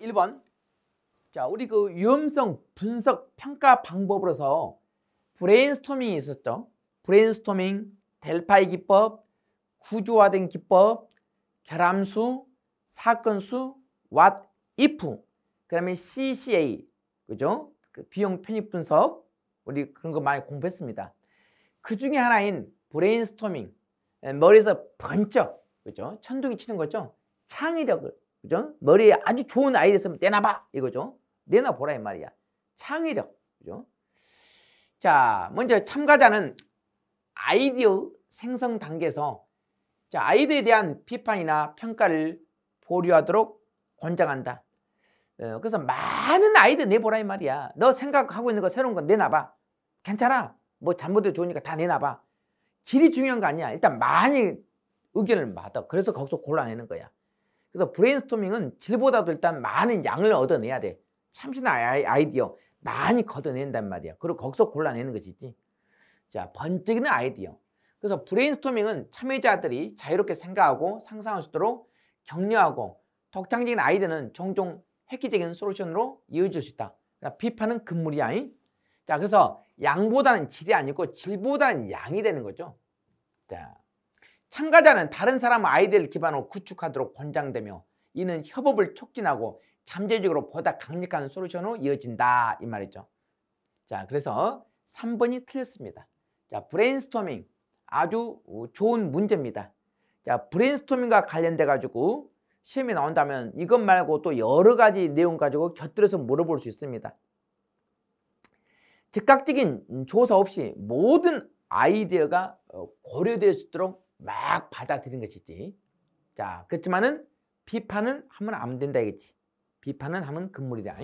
1번 자 우리 그 위험성 분석 평가 방법으로서 브레인스토밍이 있었죠. 브레인스토밍, 델파이 기법, 구조화된 기법, 결함수, 사건수, what, if, 그 다음에 CCA, 그죠? 그 비용 편입 분석, 우리 그런 거 많이 공부했습니다. 그 중에 하나인 브레인스토밍, 네, 머리에서 번쩍, 그죠? 천둥이 치는 거죠? 창의력을 그죠? 머리에 아주 좋은 아이디어 있으면 내놔봐 이거죠. 내놔보라 이 말이야. 창의력. 그죠? 자, 먼저 참가자는 아이디어 생성 단계에서 자, 아이디어에 대한 비판이나 평가를 보류하도록 권장한다. 어, 그래서 많은 아이디어 내보라 이 말이야. 너 생각하고 있는 거 새로운 거 내놔봐. 괜찮아. 뭐 잘못해도 좋으니까 다 내놔봐. 길이 중요한 거 아니야. 일단 많이 의견을 받아. 그래서 거기서 골라내는 거야. 그래서 브레인스토밍은 질보다도 일단 많은 양을 얻어내야 돼. 참신한 아이디어 많이 걷어낸단 말이야. 그리고 거기서 골라내는 것이지. 자, 번뜩이는 아이디어. 그래서 브레인스토밍은 참여자들이 자유롭게 생각하고 상상할 수 있도록 격려하고 독창적인 아이디어는 종종 획기적인 솔루션으로 이어질 수 있다. 그러니까 비판은 금물이야. 자, 그래서 양보다는 질이 아니고 질보다는 양이 되는 거죠. 자. 참가자는 다른 사람 아이디를 기반으로 구축하도록 권장되며 이는 협업을 촉진하고 잠재적으로 보다 강력한 솔루션으로 이어진다 이 말이죠. 자 그래서 3번이 틀렸습니다. 자 브레인스토밍 아주 좋은 문제입니다. 자 브레인스토밍과 관련돼 가지고 시험이 나온다면 이것 말고 또 여러 가지 내용 가지고 곁들여서 물어볼 수 있습니다. 즉각적인 조사 없이 모든 아이디어가 어, 고려될 수 있도록 막 받아들인 것이지. 자, 그렇지만은 비판은 하면 안 된다 이겠지. 비판은 하면 금물이다.